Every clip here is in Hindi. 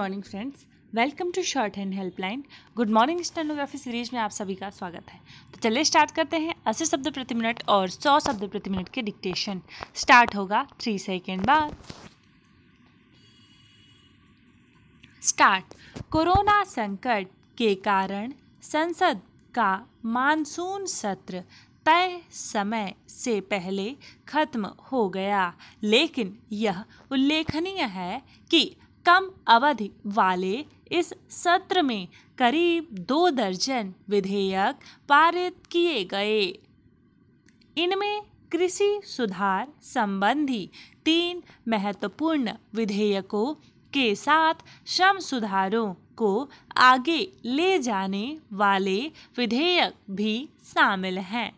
morning friends welcome to shorthand helpline good morning stenography series में आप सभी का स्वागत है तो चलिए स्टार्ट करते हैं अस्सी शब्द प्रति मिनट और सौ शब्द प्रति मिनट के डिक्टेशन स्टार्ट होगा थ्री सेकेंड बाद स्टार्ट कोरोना संकट के कारण संसद का मानसून सत्र तय समय से पहले खत्म हो गया लेकिन यह उल्लेखनीय है कि कम अवधि वाले इस सत्र में करीब दो दर्जन विधेयक पारित किए गए इनमें कृषि सुधार संबंधी तीन महत्वपूर्ण विधेयकों के साथ श्रम सुधारों को आगे ले जाने वाले विधेयक भी शामिल हैं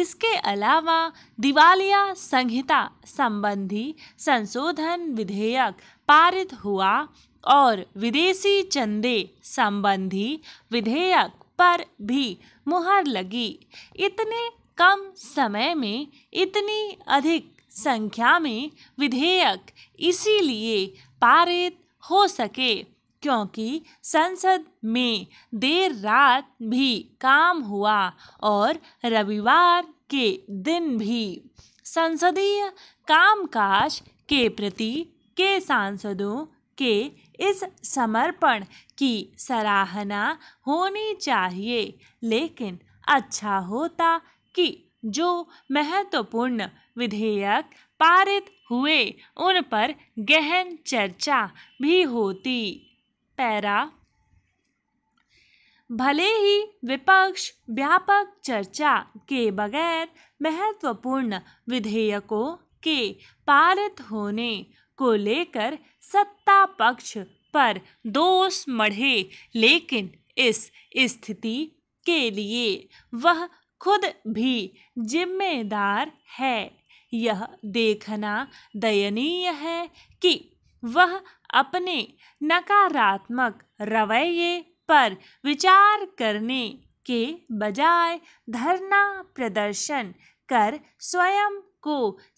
इसके अलावा दिवालिया संहिता संबंधी संशोधन विधेयक पारित हुआ और विदेशी चंदे संबंधी विधेयक पर भी मुहर लगी इतने कम समय में इतनी अधिक संख्या में विधेयक इसीलिए पारित हो सके क्योंकि संसद में देर रात भी काम हुआ और रविवार के दिन भी संसदीय कामकाज के प्रति के सांसदों के इस समर्पण की सराहना होनी चाहिए लेकिन अच्छा होता कि जो महत्वपूर्ण विधेयक पारित हुए उन पर गहन चर्चा भी होती पैरा भले ही विपक्ष व्यापक चर्चा के बगैर महत्वपूर्ण विधेयकों के पारित होने को लेकर सत्ता पक्ष पर दोष मढ़े लेकिन इस स्थिति के लिए वह खुद भी जिम्मेदार है यह देखना दयनीय है कि वह अपने नकारात्मक रवैये पर विचार करने के बजाय धरना प्रदर्शन कर स्वयं को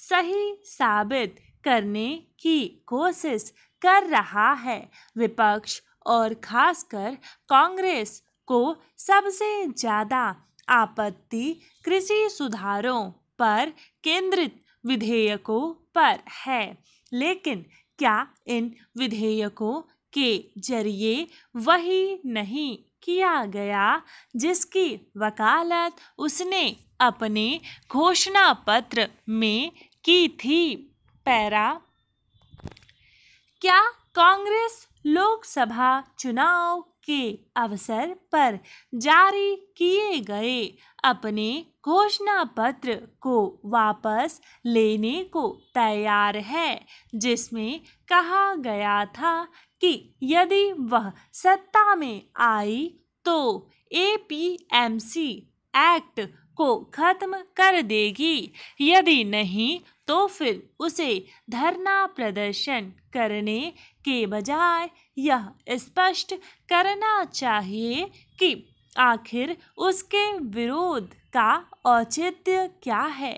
सही साबित करने की कोशिश कर रहा है विपक्ष और खासकर कांग्रेस को सबसे ज़्यादा आपत्ति कृषि सुधारों पर केंद्रित विधेयकों पर है लेकिन क्या इन विधेयकों के जरिए वही नहीं किया गया जिसकी वकालत उसने अपने घोषणा पत्र में की थी पैरा क्या कांग्रेस लोकसभा चुनाव के अवसर पर जारी किए गए अपने घोषणा पत्र को वापस लेने को तैयार है जिसमें कहा गया था कि यदि वह सत्ता में आई तो एपीएमसी एक्ट को खत्म कर देगी यदि नहीं तो फिर उसे धरना प्रदर्शन करने के बजाय यह स्पष्ट करना चाहिए कि आखिर उसके विरोध का औचित्य क्या है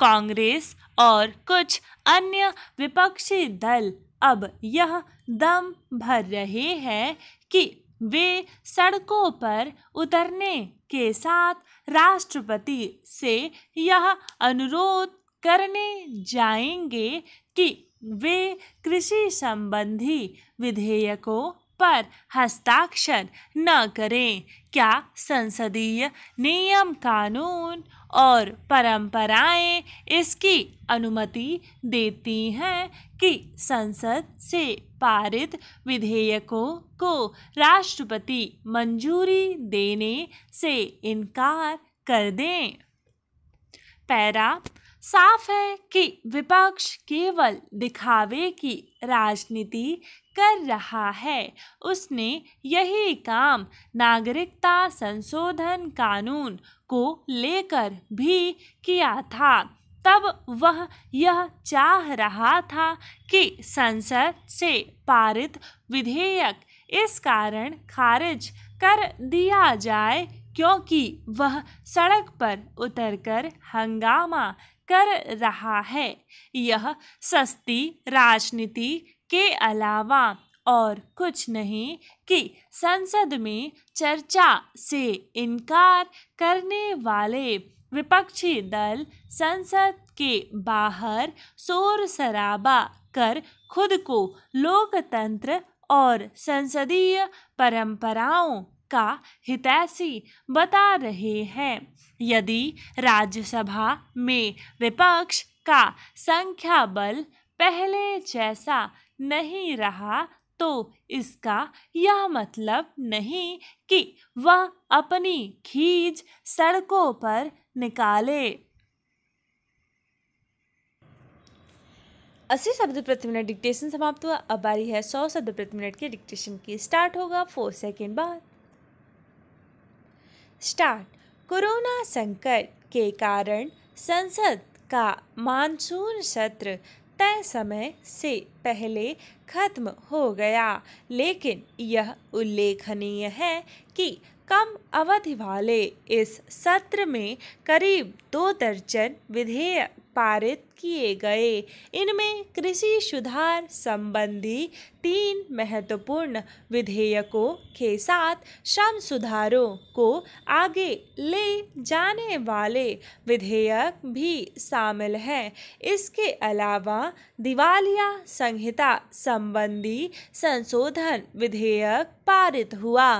कांग्रेस और कुछ अन्य विपक्षी दल अब यह दम भर रहे हैं कि वे सड़कों पर उतरने के साथ राष्ट्रपति से यह अनुरोध करने जाएंगे कि वे कृषि संबंधी विधेयकों पर हस्ताक्षर न करें क्या संसदीय नियम कानून और परंपराएं इसकी अनुमति देती हैं कि संसद से पारित विधेयकों को राष्ट्रपति मंजूरी देने से इनकार कर दें पैरा साफ है कि विपक्ष केवल दिखावे की राजनीति कर रहा है उसने यही काम नागरिकता संशोधन कानून को लेकर भी किया था तब वह यह चाह रहा था कि संसद से पारित विधेयक इस कारण खारिज कर दिया जाए क्योंकि वह सड़क पर उतरकर हंगामा कर रहा है यह सस्ती राजनीति के अलावा और कुछ नहीं कि संसद में चर्चा से इनकार करने वाले विपक्षी दल संसद के बाहर शोर शराबा कर खुद को लोकतंत्र और संसदीय परंपराओं का हितैषी बता रहे हैं यदि राज्यसभा में विपक्ष का संख्या बल पहले जैसा नहीं रहा तो इसका यह मतलब नहीं कि वह अपनी खींच सड़कों पर निकाले अस्सी शब्द प्रति मिनट डिक्टेशन समाप्त हुआ अब बारी है सौ शब्द प्रति मिनट के डिक्टेशन की स्टार्ट होगा फोर सेकेंड बाद स्टार्ट कोरोना संकट के कारण संसद का मानसून सत्र तय समय से पहले खत्म हो गया लेकिन यह उल्लेखनीय है कि कम अवधि वाले इस सत्र में करीब दो दर्जन विधेयक पारित किए गए इनमें कृषि सुधार संबंधी तीन महत्वपूर्ण विधेयकों के साथ श्रम सुधारों को आगे ले जाने वाले विधेयक भी शामिल हैं इसके अलावा दिवालिया संहिता संबंधी संशोधन विधेयक पारित हुआ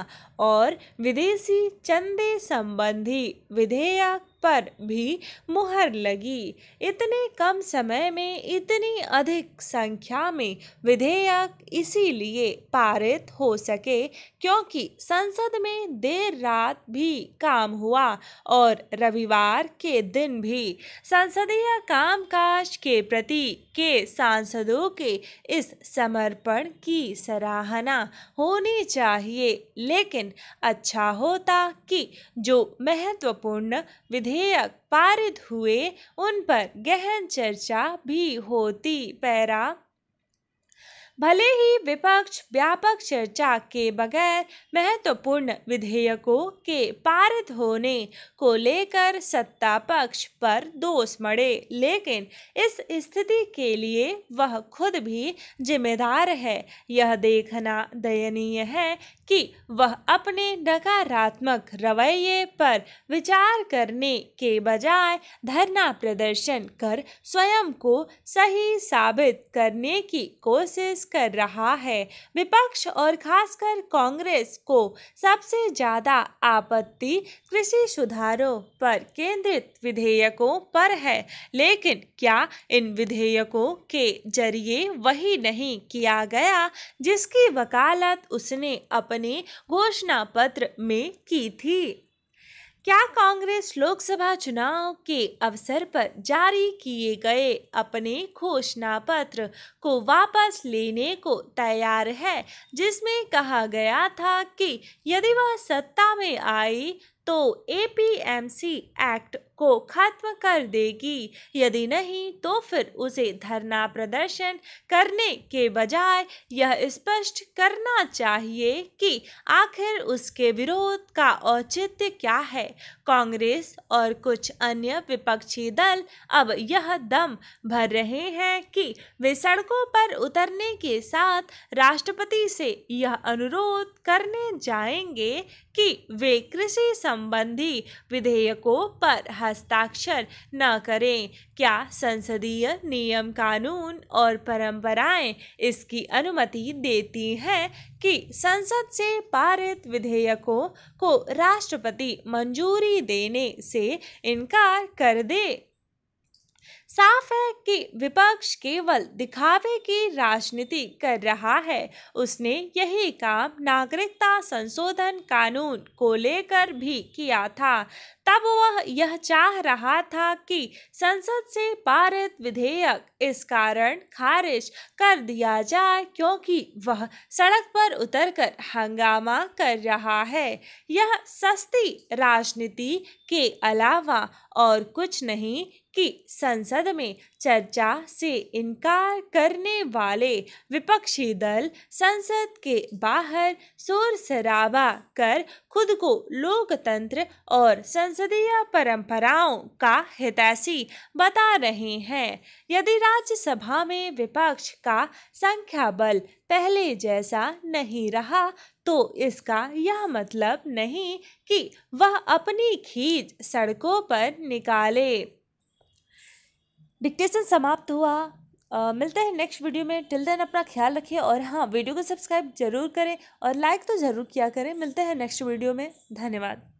और विदेशी चंदे संबंधी विधेयक पर भी मुहर लगी इतने कम समय में इतनी अधिक संख्या में विधेयक इसीलिए पारित हो सके क्योंकि संसद में देर रात भी काम हुआ और रविवार के दिन भी संसदीय कामकाज के प्रति के सांसदों के इस समर्पण की सराहना होनी चाहिए लेकिन अच्छा होता कि जो महत्वपूर्ण विधेयक विधेयक पारित हुए उन पर गहन चर्चा भी होती पैरा भले ही विपक्ष व्यापक चर्चा के बगैर महत्वपूर्ण विधेयकों के पारित होने को लेकर सत्ता पक्ष पर दोष मड़े लेकिन इस स्थिति के लिए वह खुद भी जिम्मेदार है यह देखना दयनीय है कि वह अपने नकारात्मक रवैये पर विचार करने के बजाय धरना प्रदर्शन कर स्वयं को सही साबित करने की कोशिश कर रहा है विपक्ष और खासकर कांग्रेस को सबसे ज़्यादा आपत्ति कृषि सुधारों पर केंद्रित विधेयकों पर है लेकिन क्या इन विधेयकों के जरिए वही नहीं किया गया जिसकी वकालत उसने अपने घोषणा पत्र में की थी क्या कांग्रेस लोकसभा चुनाव के अवसर पर जारी किए गए अपने घोषणा पत्र को वापस लेने को तैयार है जिसमें कहा गया था कि यदि वह सत्ता में आई तो एपीएमसी एक्ट को खत्म कर देगी यदि नहीं तो फिर उसे धरना प्रदर्शन करने के बजाय यह स्पष्ट करना चाहिए कि आखिर उसके विरोध का औचित्य क्या है कांग्रेस कांग्रेस और कुछ अन्य विपक्षी दल अब यह दम भर रहे हैं कि वे सड़कों पर उतरने के साथ राष्ट्रपति से यह अनुरोध करने जाएंगे कि वे कृषि संबंधी विधेयकों पर हस्ताक्षर न करें क्या संसदीय नियम कानून और परंपराएं इसकी अनुमति देती हैं कि संसद से पारित विधेयकों को राष्ट्रपति मंजूरी देने से इनकार कर दे साफ है कि विपक्ष केवल दिखावे की राजनीति कर रहा है उसने यही काम नागरिकता संशोधन कानून को लेकर भी किया था तब वह यह चाह रहा था कि संसद से पारित विधेयक इस कारण खारिज कर दिया जाए क्योंकि वह सड़क पर उतरकर हंगामा कर रहा है यह सस्ती राजनीति के अलावा और कुछ नहीं कि संसद में चर्चा से इनकार करने वाले विपक्षी दल संसद के बाहर शोर शराबा कर खुद को लोकतंत्र और संसद संसदीय परंपराओं का हितैषी बता रहे हैं यदि राज्यसभा में विपक्ष का संख्या बल पहले जैसा नहीं रहा तो इसका यह मतलब नहीं कि वह अपनी खींच सड़कों पर निकाले डिक्टेशन समाप्त हुआ Uh, मिलते हैं नेक्स्ट वीडियो में टिल देन अपना ख्याल रखिए और हाँ वीडियो को सब्सक्राइब जरूर करें और लाइक तो ज़रूर किया करें मिलते हैं नेक्स्ट वीडियो में धन्यवाद